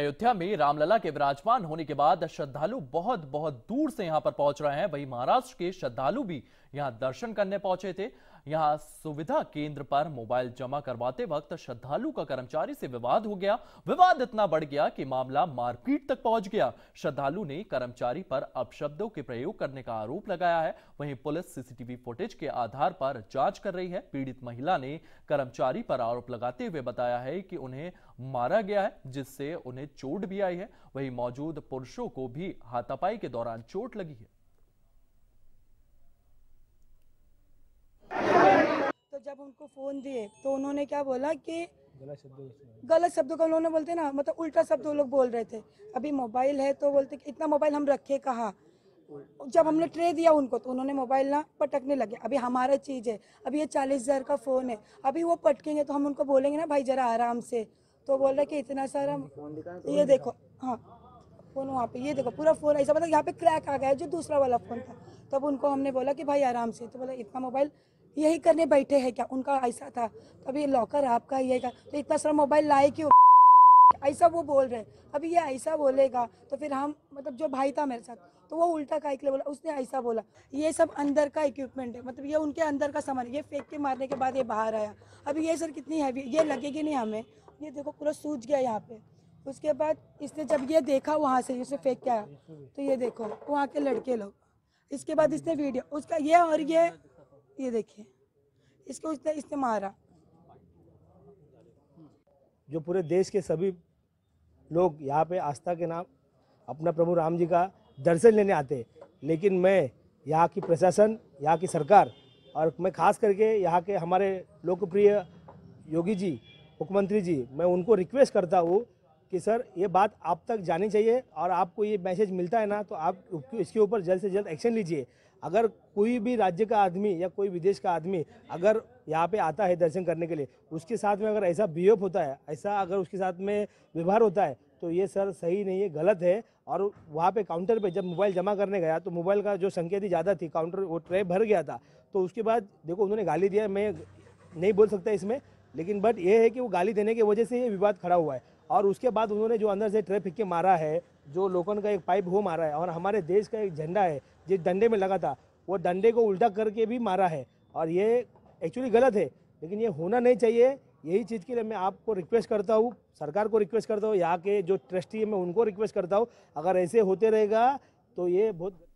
अयोध्या में रामलला के विराजमान होने के बाद श्रद्धालु बहुत बहुत दूर से यहां पर पहुंच रहे हैं वहीं महाराष्ट्र के श्रद्धालु भी यहाँ दर्शन करने पहुंचे थे यहां सुविधा केंद्र पर मोबाइल जमा करवाते वक्त श्रद्धालु का कर्मचारी से विवाद हो गया विवाद इतना बढ़ गया कि मामला मारपीट तक पहुंच गया श्रद्धालु ने कर्मचारी पर अपशब्दों के प्रयोग करने का आरोप लगाया है वहीं पुलिस सीसीटीवी फुटेज के आधार पर जांच कर रही है पीड़ित महिला ने कर्मचारी पर आरोप लगाते हुए बताया है कि उन्हें मारा गया है जिससे उन्हें चोट भी आई है वही मौजूद पुरुषों को भी हाथापाई के दौरान चोट लगी है जब उनको फ़ोन दिए तो उन्होंने क्या बोला कि गलत शब्दों गलत शब्दों का उन्होंने बोलते ना मतलब उल्टा शब्द लोग बोल रहे थे अभी मोबाइल है तो बोलते कि इतना मोबाइल हम रखे कहा जब हमने ट्रे दिया उनको तो उन्होंने मोबाइल ना पटकने लगे अभी हमारा चीज़ है अभी ये चालीस हज़ार का फ़ोन है अभी वो पटकेंगे तो हम उनको बोलेंगे ना भाई ज़रा आराम से तो बोल रहे कि इतना सारा तो ये देखो हाँ फ़ोन वहाँ पे ये देखो पूरा फ़ोन ऐसा मतलब यहाँ पे क्रैक आ गया जो दूसरा वाला फ़ोन था तब उनको हमने बोला कि भाई आराम से तो बोला इतना मोबाइल यही करने बैठे हैं क्या उनका ऐसा था ये लॉकर आपका ये का तो इतना सारा मोबाइल लाए क्यों ऐसा वो बोल रहे हैं अभी ये ऐसा बोलेगा तो फिर हम मतलब जो भाई था मेरे साथ तो वो उल्टा का लिए बोला उसने ऐसा बोला ये सब अंदर का इक्विपमेंट है मतलब ये उनके अंदर का सामान ये फेंक के मारने के बाद ये बाहर आया अभी ये सर कितनी हैवी ये लगेगी नहीं हमें ये देखो पूरा सूझ गया यहाँ पे उसके बाद इसने जब ये देखा वहाँ से इसे फेंक के आया तो ये देखो वहाँ के लड़के लोग इसके बाद इसने वीडियो उसका ये और ये ये देखिए इसको इसने इसने मारा जो पूरे देश के सभी लोग यहाँ पे आस्था के नाम अपना प्रभु राम जी का दर्शन लेने आते लेकिन मैं यहाँ की प्रशासन यहाँ की सरकार और मैं खास करके यहाँ के हमारे लोकप्रिय योगी जी मुख्यमंत्री जी मैं उनको रिक्वेस्ट करता हूँ कि सर ये बात आप तक जानी चाहिए और आपको ये मैसेज मिलता है ना तो आप इसके ऊपर जल्द से जल्द एक्शन लीजिए अगर कोई भी राज्य का आदमी या कोई विदेश का आदमी अगर यहाँ पे आता है दर्शन करने के लिए उसके साथ में अगर ऐसा बिहेव होता है ऐसा अगर उसके साथ में व्यवहार होता है तो ये सर सही नहीं है गलत है और वहाँ पे काउंटर पे जब मोबाइल जमा करने गया तो मोबाइल का जो संख्या थी ज़्यादा थी काउंटर वो ट्रे भर गया था तो उसके बाद देखो उन्होंने गाली दिया मैं नहीं बोल सकता इसमें लेकिन बट ये है कि वो गाली देने की वजह से ये विवाद खड़ा हुआ है और उसके बाद उन्होंने जो अंदर से ट्रैफिक के मारा है जो लोकन का एक पाइप वो मारा है और हमारे देश का एक झंडा है जिस डंडे में लगा था वो डंडे को उल्टा करके भी मारा है और ये एक्चुअली गलत है लेकिन ये होना नहीं चाहिए यही चीज़ के लिए मैं आपको रिक्वेस्ट करता हूँ सरकार को रिक्वेस्ट करता हूँ यहाँ के जो ट्रस्टी है मैं उनको रिक्वेस्ट करता हूँ अगर ऐसे होते रहेगा तो ये बहुत